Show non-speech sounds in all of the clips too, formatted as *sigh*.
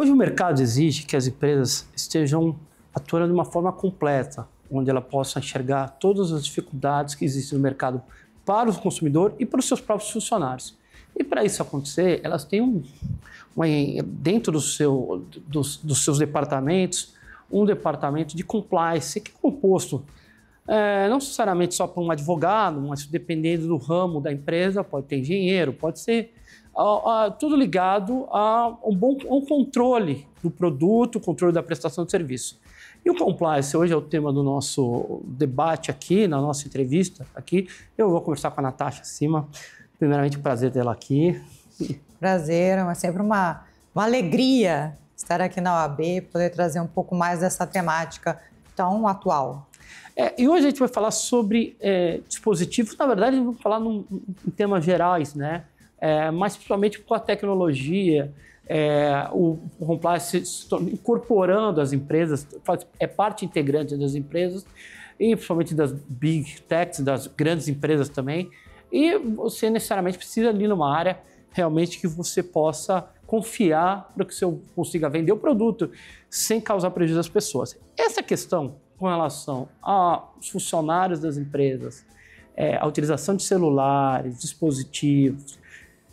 Hoje o mercado exige que as empresas estejam atuando de uma forma completa, onde ela possa enxergar todas as dificuldades que existem no mercado para o consumidor e para os seus próprios funcionários. E para isso acontecer, elas têm um, uma, dentro do seu, dos, dos, seus departamentos um departamento de compliance que é composto é, não necessariamente só por um advogado, mas dependendo do ramo da empresa, pode ter engenheiro, pode ser a, a, tudo ligado a um bom um controle do produto, controle da prestação de serviço. E o compliance hoje é o tema do nosso debate aqui, na nossa entrevista aqui. Eu vou conversar com a Natasha acima Primeiramente, prazer tê-la aqui. Prazer, é sempre uma, uma alegria estar aqui na OAB, poder trazer um pouco mais dessa temática tão atual. É, e hoje a gente vai falar sobre é, dispositivos, na verdade, vamos falar num, em temas gerais, né? é, mas principalmente com a tecnologia, é, o compliance incorporando as empresas, faz, é parte integrante das empresas, e principalmente das big techs, das grandes empresas também. E você necessariamente precisa ali numa área realmente que você possa confiar para que você consiga vender o produto sem causar prejuízo às pessoas. Essa questão com relação aos funcionários das empresas, é, a utilização de celulares, dispositivos,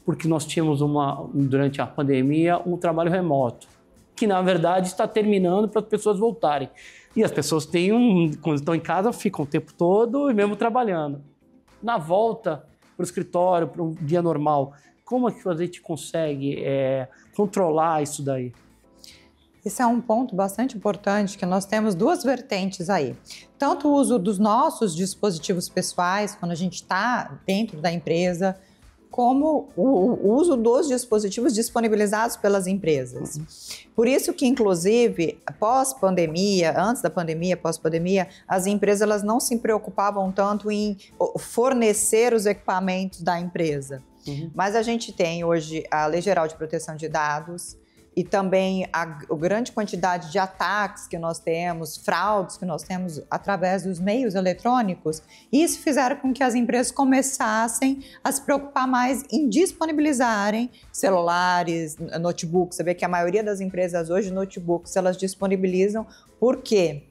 porque nós tínhamos uma, durante a pandemia um trabalho remoto, que na verdade está terminando para as pessoas voltarem. E as pessoas têm um, quando estão em casa, ficam o tempo todo e mesmo trabalhando. Na volta para o escritório, para um dia normal, como é que a gente consegue é, controlar isso daí? Esse é um ponto bastante importante que nós temos duas vertentes aí. Tanto o uso dos nossos dispositivos pessoais, quando a gente está dentro da empresa, como o uso dos dispositivos disponibilizados pelas empresas. Uhum. Por isso que, inclusive, pós-pandemia, antes da pandemia, pós-pandemia, as empresas elas não se preocupavam tanto em fornecer os equipamentos da empresa. Uhum. Mas a gente tem hoje a Lei Geral de Proteção de Dados, e também a, a, grande quantidade de ataques que nós temos, fraudes que nós temos através dos meios eletrônicos, isso fizeram com que as empresas começassem a se preocupar mais em disponibilizarem celulares, notebooks. Você vê que a maioria das empresas hoje, notebooks, elas disponibilizam por quê?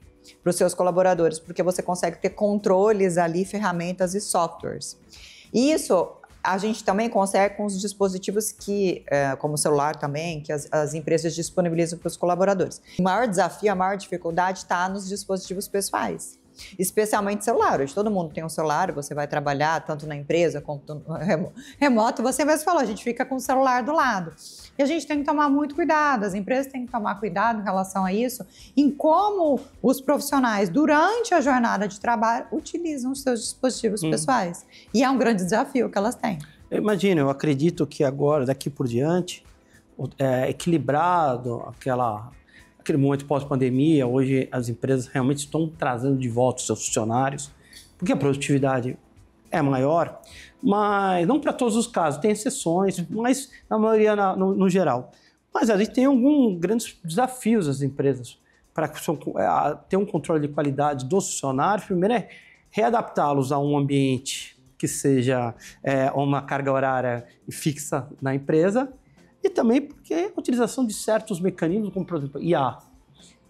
Para os seus colaboradores, porque você consegue ter controles ali, ferramentas e softwares. Isso a gente também consegue com os dispositivos que, é, como o celular também, que as, as empresas disponibilizam para os colaboradores. O maior desafio, a maior dificuldade está nos dispositivos pessoais especialmente celulares. Todo mundo tem um celular, você vai trabalhar tanto na empresa quanto *laughs* remoto, você mesmo falou, a gente fica com o celular do lado. E a gente tem que tomar muito cuidado, as empresas têm que tomar cuidado em relação a isso, em como os profissionais, durante a jornada de trabalho, utilizam os seus dispositivos hum. pessoais. E é um grande desafio que elas têm. Imagina, eu acredito que agora, daqui por diante, é, equilibrado aquela aquele momento pós-pandemia, hoje as empresas realmente estão trazendo de volta os seus funcionários, porque a produtividade é maior, mas não para todos os casos, tem exceções, uhum. mas na maioria, na, no, no, geral. Mas a gente tem alguns grandes desafios as empresas para ter um controle de qualidade dos funcionários. Primeiro é readaptá-los a um ambiente que seja é, uma carga horária fixa na empresa e também porque a utilização de certos mecanismos, como por exemplo, IA.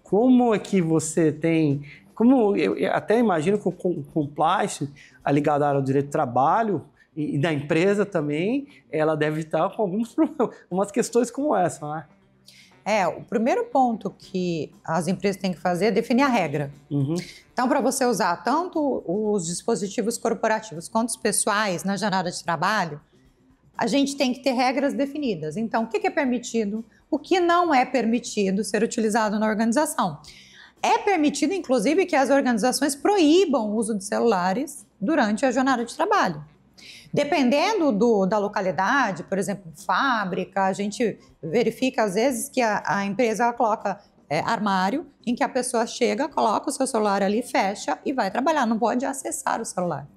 Como é que você tem. Como eu, eu até imagino que o compliance, ligado à área do direito do trabalho, e, e da empresa também, ela deve estar com alguns *laughs* umas questões como essa, né? É, o primeiro ponto que as empresas têm que fazer é definir a regra. Uhum. Então, para você usar tanto os dispositivos corporativos quanto os pessoais na jornada de trabalho, a gente tem que ter regras definidas. Então, o que é permitido, o que não é permitido ser utilizado na organização. É permitido, inclusive, que as organizações proíbam o uso de celulares durante a jornada de trabalho. Dependendo do, da localidade, por exemplo, fábrica, a gente verifica às vezes que a, a empresa coloca é, armário em que a pessoa chega, coloca o seu celular ali, fecha e vai trabalhar, não pode acessar o celular.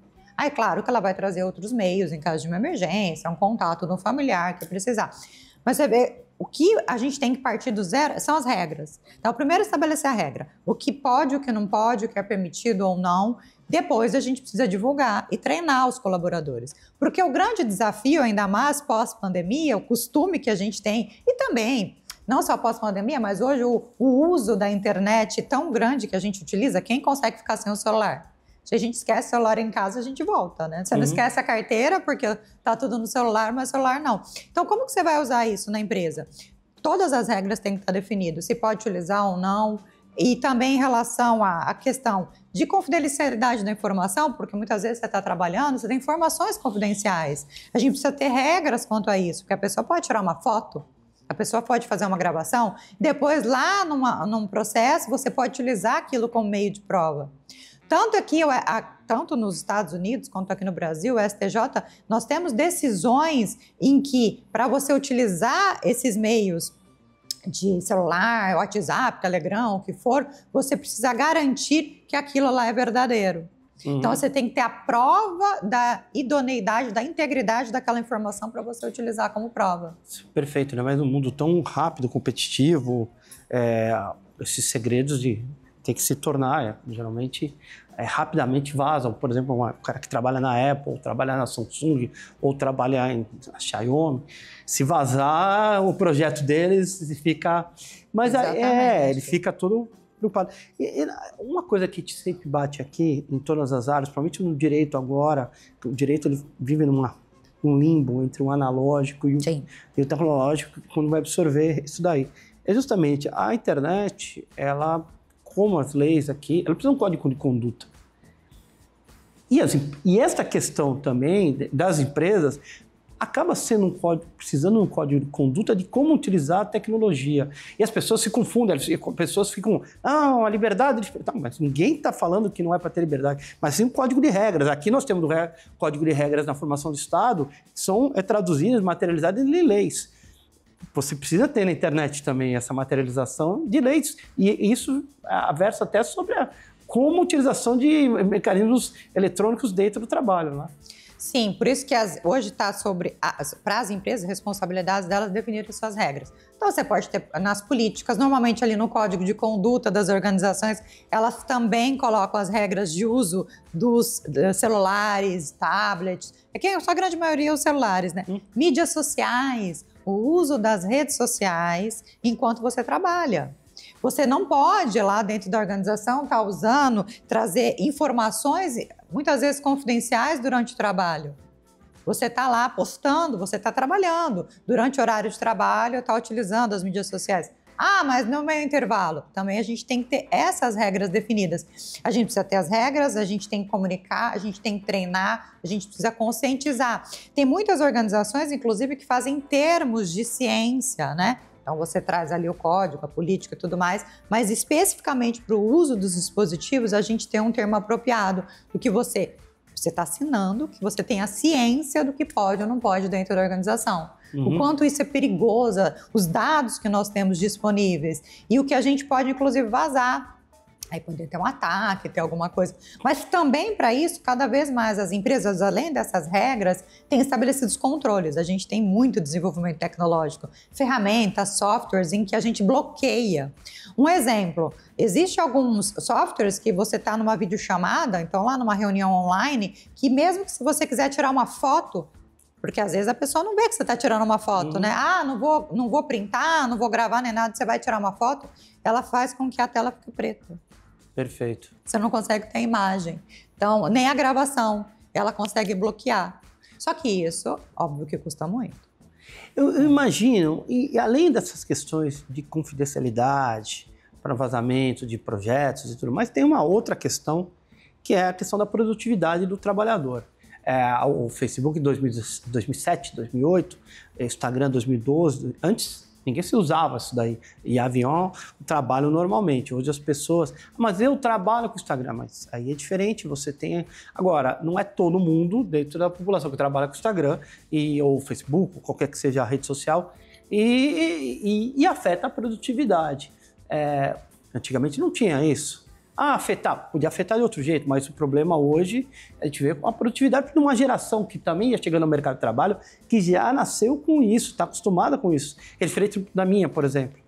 Aí, claro que ela vai trazer outros meios em caso de uma emergência, um contato de um familiar que precisar. Mas você vê, o que a gente tem que partir do zero são as regras. Então, primeiro estabelecer a regra. O que pode, o que não pode, o que é permitido ou não. Depois a gente precisa divulgar e treinar os colaboradores. Porque o grande desafio, ainda mais pós-pandemia, o costume que a gente tem, e também não só pós-pandemia, mas hoje o, o, uso da internet tão grande que a gente utiliza, quem consegue ficar sem o celular? Se a gente esquece o celular em casa, a gente volta, né? Você uhum. não esquece a carteira, porque tá tudo no celular, mas celular não. Então, como que você vai usar isso na empresa? Todas as regras têm que estar definidas, se pode utilizar ou não. E também em relação à questão de confidencialidade da informação, porque muitas vezes você está trabalhando, você tem informações confidenciais. A gente precisa ter regras quanto a isso, porque a pessoa pode tirar uma foto, a pessoa pode fazer uma gravação, depois lá numa, num processo você pode utilizar aquilo como meio de prova. Tanto aqui, tanto nos Estados Unidos quanto aqui no Brasil, o STJ, nós temos decisões em que, para você utilizar esses meios de celular, WhatsApp, Telegram, o que for, você precisa garantir que aquilo lá é verdadeiro. Uhum. Então você tem que ter a prova da idoneidade, da integridade daquela informação para você utilizar como prova. Perfeito, né? Mas num mundo tão rápido, competitivo, é, esses segredos de tem que se tornar é, geralmente é, rapidamente vazam. Por exemplo, o um cara que trabalha na Apple, trabalha na Samsung, ou trabalha em Xiaomi. Se vazar, o projeto deles fica. Mas é, ele fica todo preocupado. E, e, uma coisa que sempre bate aqui, em todas as áreas, principalmente no direito agora, o direito ele vive numa um limbo entre o analógico e o, e o tecnológico, quando vai absorver isso daí. É justamente a internet, ela como as leis aqui, ela precisa de um código de conduta. E, assim, e esta questão também das empresas acaba sendo um código, precisando de um código de conduta de como utilizar a tecnologia. E as pessoas se confundem, as pessoas ficam, ah, a liberdade de... Tá, mas ninguém está falando que não é para ter liberdade, mas sim um código de regras. Aqui nós temos o código de regras na formação do Estado, são é, traduzidas, materializadas em leis você precisa ter na internet também essa materialização de leis. E isso versa até sobre a, como utilização de mecanismos eletrônicos dentro do trabalho. Né? Sim, por isso que as, hoje está sobre para as empresas responsabilidades delas definirem suas regras. Então você pode ter nas políticas, normalmente ali no código de conduta das organizações, elas também colocam as regras de uso dos celulares, tablets. Aqui é a sua grande maioria é os celulares, né? Hum. Mídias sociais, o uso das redes sociais enquanto você trabalha. Você não pode, lá dentro da organização, estar tá usando, trazer informações, muitas vezes confidenciais, durante o trabalho. Você está lá postando, você está trabalhando. Durante o horário de trabalho, está utilizando as mídias sociais. Ah, mas no meio é intervalo. Também a gente tem que ter essas regras definidas. A gente precisa ter as regras, a gente tem que comunicar, a gente tem que treinar, a gente precisa conscientizar. Tem muitas organizações, inclusive, que fazem termos de ciência, né? Então você traz ali o código, a política e tudo mais, mas especificamente para o uso dos dispositivos, a gente tem um termo apropriado do que você você está assinando, que você tem a ciência do que pode ou não pode dentro da organização uhum. o quanto isso é perigoso, os dados que nós temos disponíveis e o que a gente pode, inclusive, vazar aí poder ter um ataque, ter alguma coisa. Mas também para isso, cada vez mais as empresas, além dessas regras, têm estabelecido os controles. A gente tem muito desenvolvimento tecnológico, ferramentas, softwares em que a gente bloqueia. Um exemplo, existe alguns softwares que você está numa videochamada, então lá numa reunião online, que mesmo que se você quiser tirar uma foto, porque às vezes a pessoa não vê que você está tirando uma foto, uhum. né? Ah, não vou, não vou printar, não vou gravar nem nada, você vai tirar uma foto, ela faz com que a tela fique preta. Perfeito. Você não consegue ter imagem. Então, nem a gravação, ela consegue bloquear. Só que isso, óbvio que custa muito. Eu, eu imagino, e além dessas questões de confidencialidade, para vazamento de projetos e tudo mais, tem uma outra questão que é a questão da produtividade do trabalhador é, o Facebook em 2007, 2008, é, Instagram 2012, antes Ninguém se usava isso daí. E avião trabalho normalmente. Hoje as pessoas. Ah, mas eu trabalho com o Instagram, mas aí é diferente. Você tem. Agora, não é todo mundo dentro da população que trabalha com o Instagram, e, ou Facebook, ou qualquer que seja a rede social, e, e, e afeta a produtividade. É, antigamente não tinha isso. Ah, afetar. Podia afetar de outro jeito, mas o problema hoje é a gente com a produtividade de uma geração que também ia chegando ao mercado de trabalho, que já nasceu com isso, está acostumada com isso. É diferente da minha, por exemplo.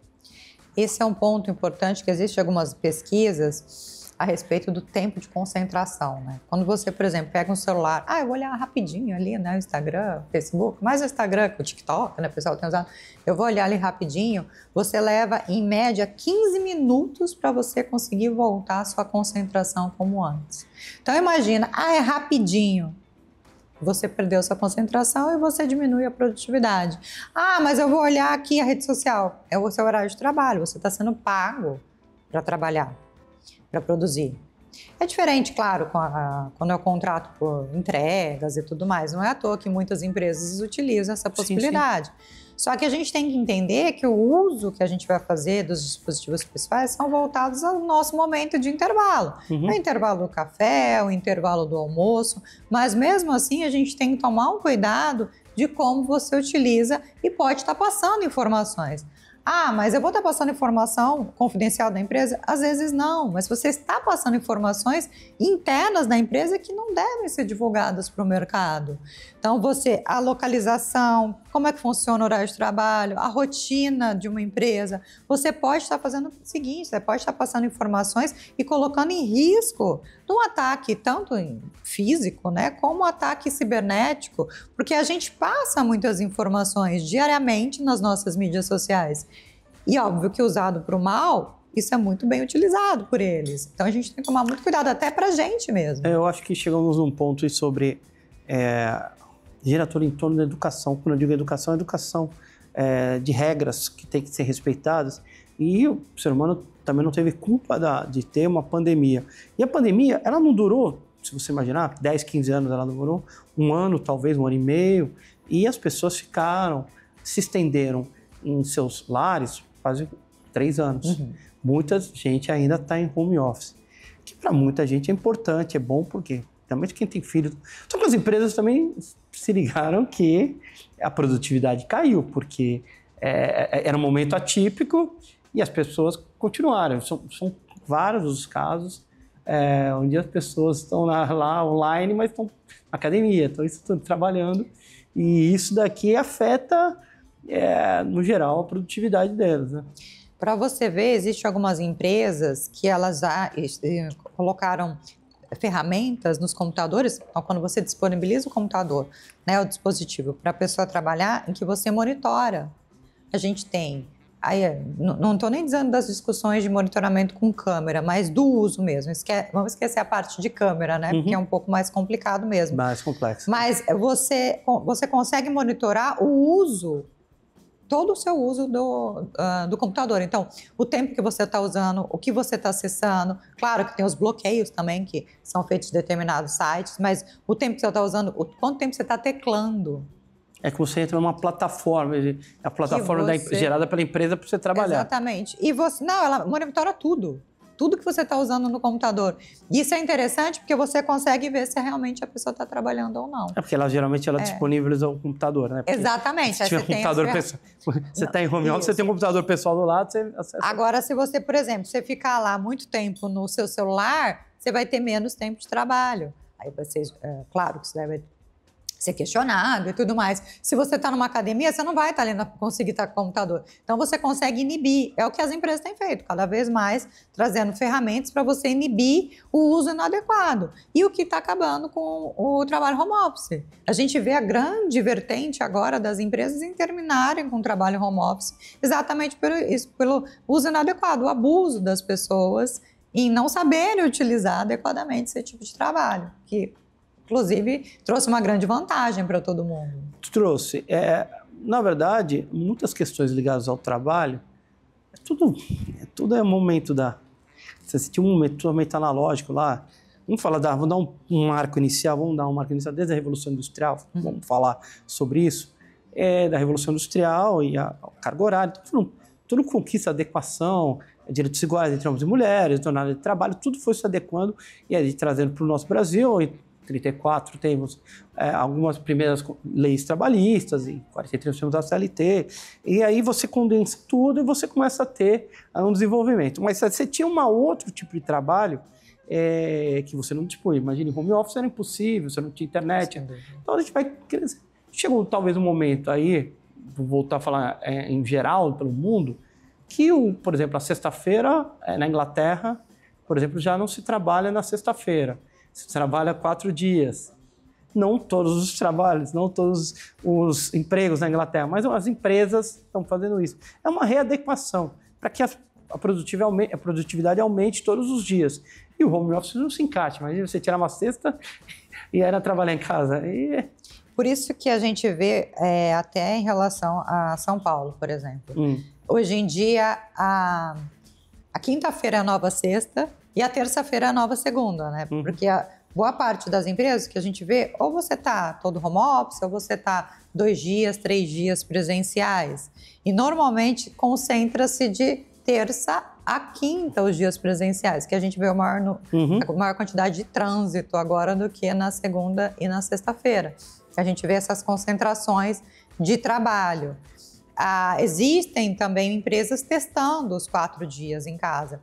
Esse é um ponto importante, que existem algumas pesquisas a respeito do tempo de concentração, né? Quando você, por exemplo, pega um celular, ah, eu vou olhar rapidinho ali, né, Instagram, Facebook, mais o Instagram que o TikTok, né, o pessoal tem usado, eu vou olhar ali rapidinho, você leva em média 15 minutos para você conseguir voltar à sua concentração como antes. Então imagina, ah, é rapidinho, você perdeu sua concentração e você diminui a produtividade. Ah, mas eu vou olhar aqui a rede social. É o seu horário de trabalho, você está sendo pago para trabalhar para produzir. É diferente, claro, a, quando é o contrato por entregas e tudo mais. Não é à toa que muitas empresas utilizam essa possibilidade. Sim, sim. Só que a gente tem que entender que o uso que a gente vai fazer dos dispositivos pessoais são voltados ao nosso momento de intervalo. Uhum. o intervalo do café, o intervalo do almoço, mas mesmo assim a gente tem que tomar um cuidado de como você utiliza e pode estar tá passando informações. Ah, mas eu vou estar passando informação confidencial da empresa? Às vezes não, mas você está passando informações internas da empresa que não devem ser divulgadas para o mercado. Então, você, a localização, como é que funciona o horário de trabalho, a rotina de uma empresa, você pode estar fazendo o seguinte: você pode estar passando informações e colocando em risco um ataque, tanto físico, né, como um ataque cibernético, porque a gente passa muitas informações diariamente nas nossas mídias sociais. E óbvio que usado para o mal, isso é muito bem utilizado por eles. Então a gente tem que tomar muito cuidado, até para a gente mesmo. É, eu acho que chegamos num ponto sobre. É, gira tudo em torno da educação. Quando eu digo educação, é educação é, de regras que tem que ser respeitadas. E o ser humano também não teve culpa da, de ter uma pandemia. E a pandemia, ela não durou, se você imaginar, 10, 15 anos ela durou, um ano, talvez um ano e meio, e as pessoas ficaram, se estenderam em seus lares, quase três anos. Uhum. Muita gente ainda está em home office, que para muita gente é importante, é bom porque também quem tem filho. Só que as empresas também se ligaram que a produtividade caiu porque é, é, era um momento atípico e as pessoas continuaram. São, são vários os casos é, onde as pessoas estão lá, lá online, mas estão na academia, estão, estão trabalhando. E isso daqui afeta é, no geral, a produtividade delas. Né? Para você ver, existem algumas empresas que elas já eh, colocaram ferramentas nos computadores, então, quando você disponibiliza o computador, né, o dispositivo, para a pessoa trabalhar, em que você monitora. A gente tem Aí, é, não estou nem dizendo das discussões de monitoramento com câmera, mas do uso mesmo. Esque vamos esquecer a parte de câmera, né? Uhum. Porque é um pouco mais complicado mesmo. Mais complexo. Mas você, você consegue monitorar o uso todo o seu uso do, uh, do computador. Então, o tempo que você está usando, o que você está acessando. Claro que tem os bloqueios também, que são feitos em determinados sites, mas o tempo que você está usando, o, quanto tempo você está teclando. É que você entra numa plataforma, a plataforma você... da, gerada pela empresa para você trabalhar. Exatamente. E você, não, ela monitora tudo tudo que você está usando no computador. Isso é interessante porque você consegue ver se realmente a pessoa está trabalhando ou não. É porque ela geralmente ela é. disponibiliza o computador, né? Porque Exatamente. Se tiver um computador tem... pessoal, *laughs* você está em home office, você tem um computador pessoal do lado, você acessa. Agora, se você, por exemplo, você ficar lá muito tempo no seu celular, você vai ter menos tempo de trabalho. Aí vocês, é, claro que isso deve ser questionado e tudo mais. Se você está numa academia, você não vai estar tá conseguir estar tá com o computador. Então você consegue inibir. É o que as empresas têm feito, cada vez mais trazendo ferramentas para você inibir o uso inadequado. E o que está acabando com o trabalho home office. A gente vê a grande vertente agora das empresas em terminarem com o trabalho home office exatamente pelo, isso, pelo uso inadequado, o abuso das pessoas em não saberem utilizar adequadamente esse tipo de trabalho, que inclusive, trouxe uma grande vantagem para todo mundo. Trouxe. É, na verdade, muitas questões ligadas ao trabalho, é tudo, é, tudo é momento da. Você sentiu um momento, momento tá analógico lá. Vamos falar, da, vamos dar um, um marco inicial, vamos dar um marco inicial desde a Revolução Industrial, uhum. vamos falar sobre isso, é, da Revolução Industrial e a, a carga horária. tudo, tudo conquista, adequação, direitos iguais entre homens e mulheres, jornada de trabalho, tudo foi se adequando e aí trazendo para o nosso Brasil e 34 temos é, algumas primeiras leis trabalhistas, em 43 temos a CLT, e aí você condensa tudo e você começa a ter ah, um desenvolvimento. Mas você tinha um outro tipo de trabalho é, que você não dispunha. Tipo, imagine, home office era impossível, você não tinha internet. Sim. Então a gente vai crescer. Chegou talvez um momento aí, vou voltar a falar é, em geral, pelo mundo, que, o, por exemplo, a sexta-feira é, na Inglaterra, por exemplo, já não se trabalha na sexta-feira. Você trabalha quatro dias. Não todos os trabalhos, não todos os empregos na Inglaterra, mas as empresas estão fazendo isso. É uma readequação para que a produtividade, a produtividade aumente todos os dias. E o home office não se encaixa. Imagina você tirar uma cesta e era trabalhar em casa. E... É. Por isso que a gente vê é, até em relação a São Paulo, por exemplo. Hum. Hoje em dia, a, a quinta-feira é a nova sexta e a terça-feira é a nova segunda, né? Uhum. Porque a boa parte das empresas que a gente vê, ou você está todo home office, ou você está dois dias, três dias presenciais. E normalmente concentra-se de terça a quinta os dias presenciais, que a gente vê o maior, no, uhum. a maior quantidade de trânsito agora do que na segunda e na sexta-feira. A gente vê essas concentrações de trabalho. Ah, existem também empresas testando os quatro dias em casa.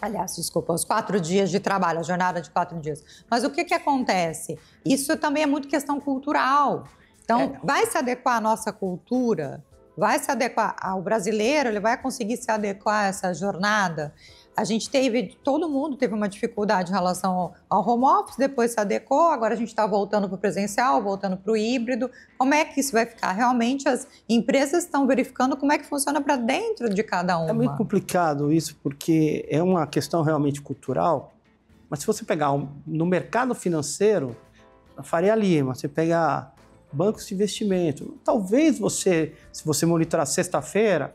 Aliás, desculpa, os quatro dias de trabalho, a jornada de quatro dias. Mas o que, que acontece? Isso também é muito questão cultural. Então, é. vai se adequar à nossa cultura? Vai se adequar ao brasileiro? Ele vai conseguir se adequar a essa jornada? a gente teve, todo mundo teve uma dificuldade em relação ao, home office, depois se adequou, agora a gente está voltando para o presencial, voltando para o híbrido. Como é que isso vai ficar? Realmente as empresas estão verificando como é que funciona para dentro de cada uma. É muito complicado isso, porque é uma questão realmente cultural, mas se você pegar no mercado financeiro, a Faria Lima, você pega bancos de investimento, talvez você, se você monitorar sexta-feira,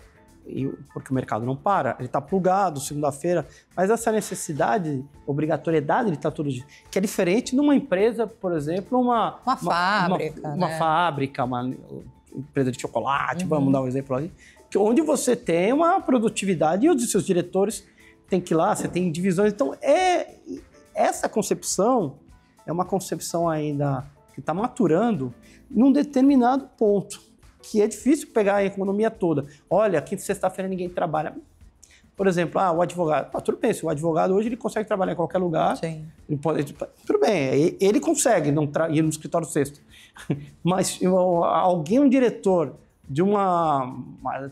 porque o mercado não para, ele está plugado segunda-feira, mas essa necessidade, obrigatoriedade de estar tá todo dia, que é diferente de uma empresa, por exemplo, uma, uma, uma fábrica, uma, uma né? fábrica, uma empresa de chocolate, uhum. vamos dar um exemplo ali, que onde você tem uma produtividade e os seus diretores têm que ir lá, você tem divisões, então é essa concepção é uma concepção ainda que está maturando num determinado ponto que é difícil pegar a economia toda. Olha, quinta sexta-feira ninguém trabalha. Por exemplo, ah, o advogado. Ah, tudo bem, se o advogado hoje ele consegue trabalhar em qualquer lugar. Sim. Ele pode, tudo bem, é, ele consegue não ir no escritório sexto. *laughs* Mas alguém, um diretor de uma,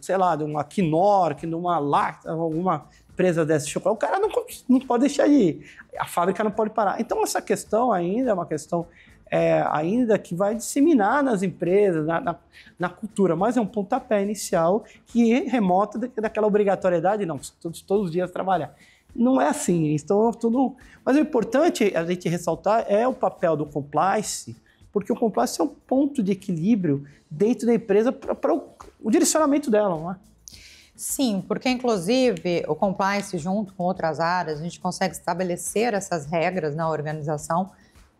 sei lá, de uma Knorr, de uma Lacta, alguma empresa dessa chocolate, tipo, o cara não, não pode deixar de ir. A fábrica não pode parar. Então, essa questão ainda é uma questão é, ainda que vai disseminar nas empresas, na, na, na, cultura, mas é um pontapé inicial que remota daquela obrigatoriedade, não, todos, todos os dias trabalhar. Não é assim, então tudo. Mas o importante a gente ressaltar é o papel do compliance, porque o compliance é um ponto de equilíbrio dentro da empresa para o, o, direcionamento dela, não é? Sim, porque inclusive o compliance junto com outras áreas, a gente consegue estabelecer essas regras na organização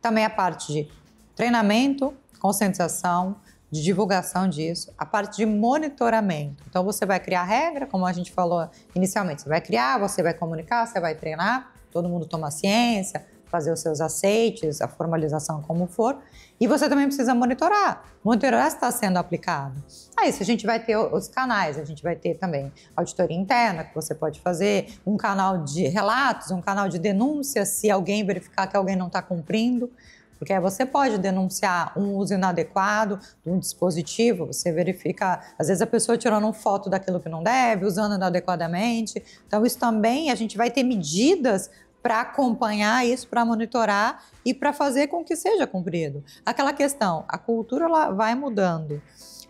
também a parte de treinamento, conscientização, de divulgação disso, a parte de monitoramento. Então você vai criar regra, como a gente falou inicialmente, você vai criar, você vai comunicar, você vai treinar, todo mundo toma ciência, fazer os seus aceites, a formalização como for, e você também precisa monitorar, monitorar se está sendo aplicado. Aí, se a gente vai ter os canais, a gente vai ter também auditoria interna que você pode fazer, um canal de relatos, um canal de denúncia, se alguém verificar que alguém não está cumprindo, porque aí você pode denunciar um uso inadequado de um dispositivo, você verifica, às vezes a pessoa tirando uma foto daquilo que não deve, usando inadequadamente. Então, isso também a gente vai ter medidas para acompanhar isso, para monitorar e para fazer com que seja cumprido. Aquela questão, a cultura ela vai mudando,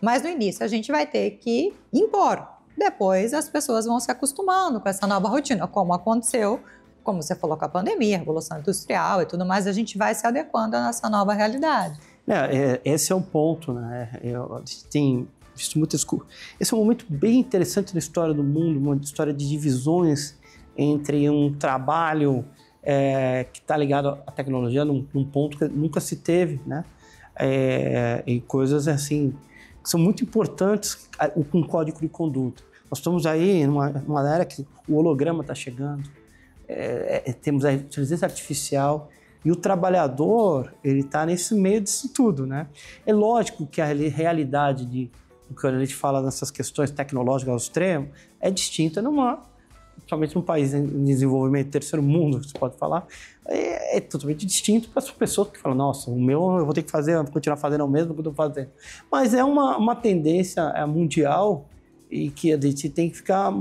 mas no início a gente vai ter que impor. Depois as pessoas vão se acostumando com essa nova rotina, como aconteceu, como você falou com a pandemia, a revolução industrial e tudo mais, a gente vai se adequando a essa nova realidade. É, é, esse é um ponto, né? Eu, a gente tem visto muitas. Esse é um momento bem interessante na história do mundo, uma história de divisões entre um trabalho é, que está ligado à tecnologia num, num, ponto que nunca se teve, né? É, e coisas assim que são muito importantes com um código de conduta. Nós estamos aí numa, numa era que o holograma está chegando, é, é, temos a inteligência artificial e o trabalhador ele está nesse meio disso tudo, né? É lógico que a realidade de quando a gente fala nessas questões tecnológicas ao extremo é distinta numa principalmente num país em desenvolvimento terceiro mundo, se pode falar, é, é totalmente distinto para as pessoas que falam, nossa, o meu eu vou ter que fazer, continuar fazendo o mesmo que eu estou fazendo. Mas é uma, uma tendência é, mundial e que a gente tem que ficar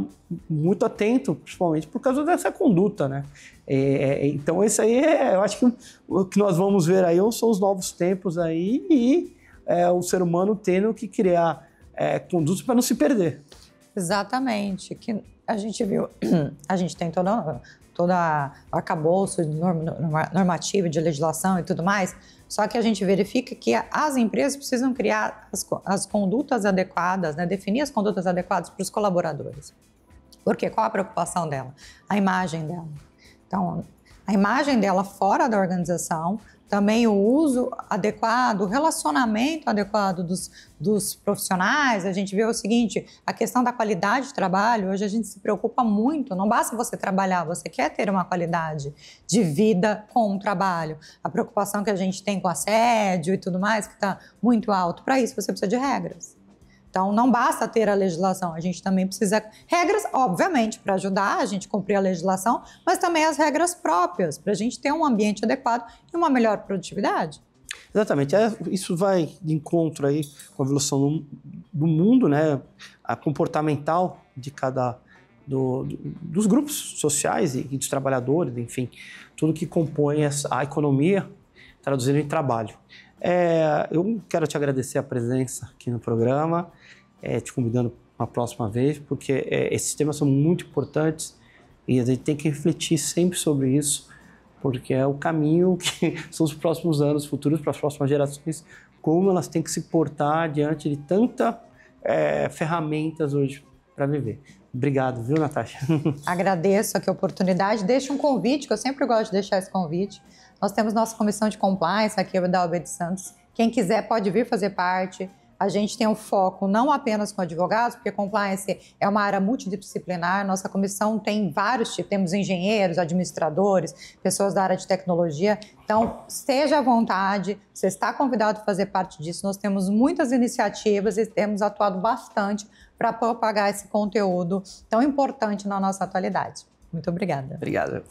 muito atento, principalmente por causa dessa conduta, né? É, é, é então, isso aí, é, eu acho que o que nós vamos ver aí são os novos tempos aí e é, o ser humano tendo que criar é, condutas para não se perder. Exatamente, que a gente viu, *clears throat* a gente tem toda, toda o arcabouço normativo de legislação e tudo mais, só que a gente verifica que as empresas precisam criar as, as condutas adequadas, né? definir as condutas adequadas para os colaboradores. Por quê? Qual a preocupação dela? A imagem dela. Então, a imagem dela fora da organização também o uso adequado, o relacionamento adequado dos, dos profissionais. A gente vê o seguinte: a questão da qualidade de trabalho, hoje a gente se preocupa muito. Não basta você trabalhar, você quer ter uma qualidade de vida com o trabalho. A preocupação que a gente tem com assédio e tudo mais, que está muito alto, para isso você precisa de regras. Então, não basta ter a legislação, a gente também precisa. Regras, obviamente, para ajudar a gente a cumprir a legislação, mas também as regras próprias, para a gente ter um ambiente adequado e uma melhor produtividade. Exatamente. É, isso vai de encontro aí com a evolução do, do mundo, né? A comportamental de cada. Do, do, dos grupos sociais e, e dos trabalhadores, enfim, tudo que compõe essa, a economia, traduzindo em trabalho. É, eu quero te agradecer a presença aqui no programa, é, te convidando uma próxima vez, porque é, esses temas são muito importantes e a gente tem que refletir sempre sobre isso, porque é o caminho *laughs* que são os próximos anos, futuros para as próximas gerações, como elas têm que se portar diante de tanta é, ferramentas hoje para viver. Obrigado, viu, Natasha? *laughs* Agradeço aqui a oportunidade. Deixo um convite, que eu sempre gosto de deixar esse convite nós temos nossa comissão de compliance aqui da OAB de Santos. Quem quiser pode vir fazer parte. A gente tem um foco não apenas com advogados, porque compliance é uma área multidisciplinar. Nossa comissão tem vários tipos, temos engenheiros, administradores, pessoas da área de tecnologia. Então, esteja à vontade, você está convidado a fazer parte disso. Nós temos muitas iniciativas e temos atuado bastante para propagar esse conteúdo tão importante na nossa atualidade. Muito obrigada. Obrigada.